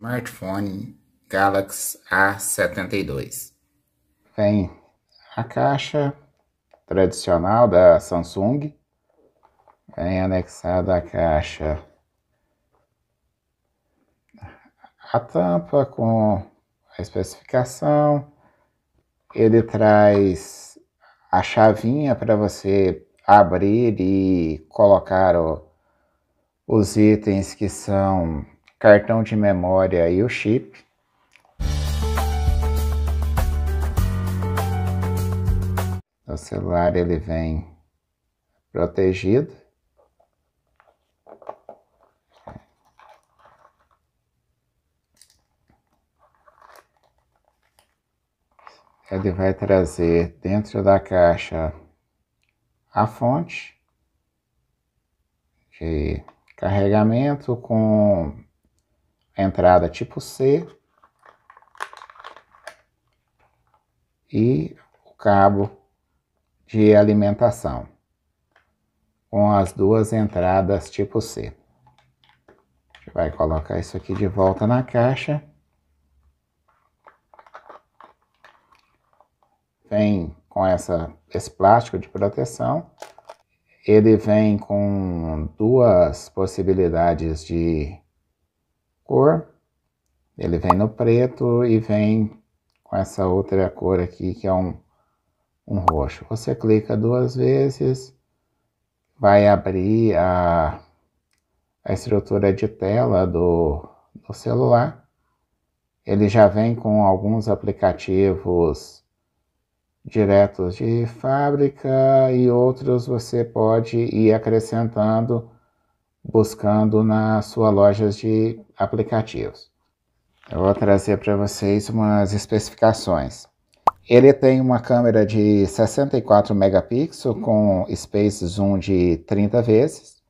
smartphone Galaxy A72. Vem a caixa tradicional da Samsung, vem anexada a caixa a tampa com a especificação. Ele traz a chavinha para você abrir e colocar o, os itens que são cartão de memória e o chip. O celular ele vem protegido. Ele vai trazer dentro da caixa a fonte de carregamento com entrada tipo C e o cabo de alimentação com as duas entradas tipo C. A gente vai colocar isso aqui de volta na caixa. Vem com essa, esse plástico de proteção. Ele vem com duas possibilidades de cor. Ele vem no preto e vem com essa outra cor aqui, que é um, um roxo. Você clica duas vezes, vai abrir a, a estrutura de tela do, do celular. Ele já vem com alguns aplicativos diretos de fábrica e outros você pode ir acrescentando buscando na sua loja de aplicativos. Eu vou trazer para vocês umas especificações. Ele tem uma câmera de 64 megapixels com space zoom de 30 vezes.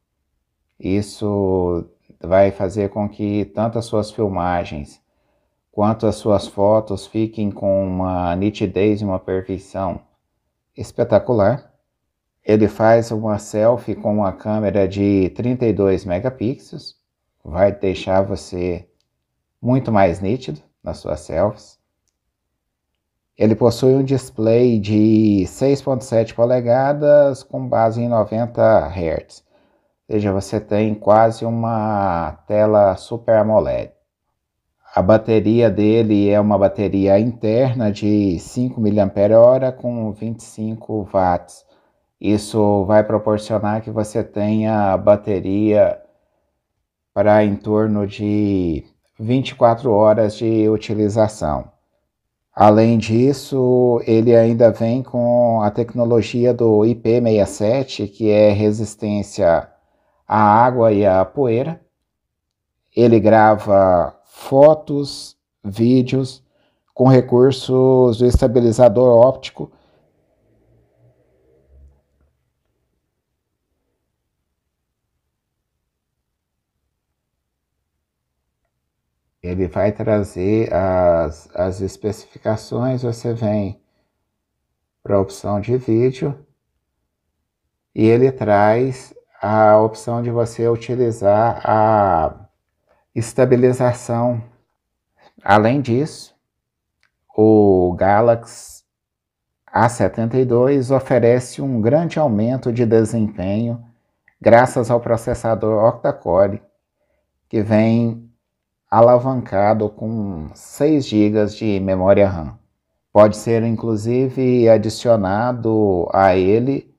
Isso vai fazer com que tanto as suas filmagens quanto as suas fotos fiquem com uma nitidez e uma perfeição espetacular ele faz uma selfie com uma câmera de 32 megapixels, vai deixar você muito mais nítido nas suas selfies. Ele possui um display de 6.7 polegadas com base em 90 Hz. Ou seja, você tem quase uma tela Super AMOLED. A bateria dele é uma bateria interna de 5 mAh com 25 watts isso vai proporcionar que você tenha bateria para em torno de 24 horas de utilização. Além disso, ele ainda vem com a tecnologia do IP67, que é resistência à água e à poeira. Ele grava fotos, vídeos com recursos do estabilizador óptico ele vai trazer as, as especificações, você vem para a opção de vídeo e ele traz a opção de você utilizar a estabilização. Além disso, o Galaxy A72 oferece um grande aumento de desempenho graças ao processador octa-core, que vem alavancado com 6 GB de memória RAM. Pode ser inclusive adicionado a ele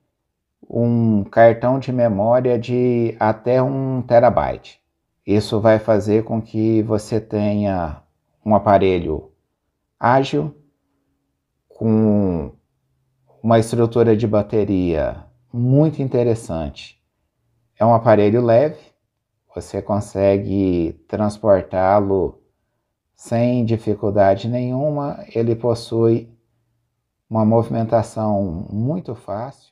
um cartão de memória de até 1 terabyte. Isso vai fazer com que você tenha um aparelho ágil, com uma estrutura de bateria muito interessante. É um aparelho leve, você consegue transportá-lo sem dificuldade nenhuma, ele possui uma movimentação muito fácil.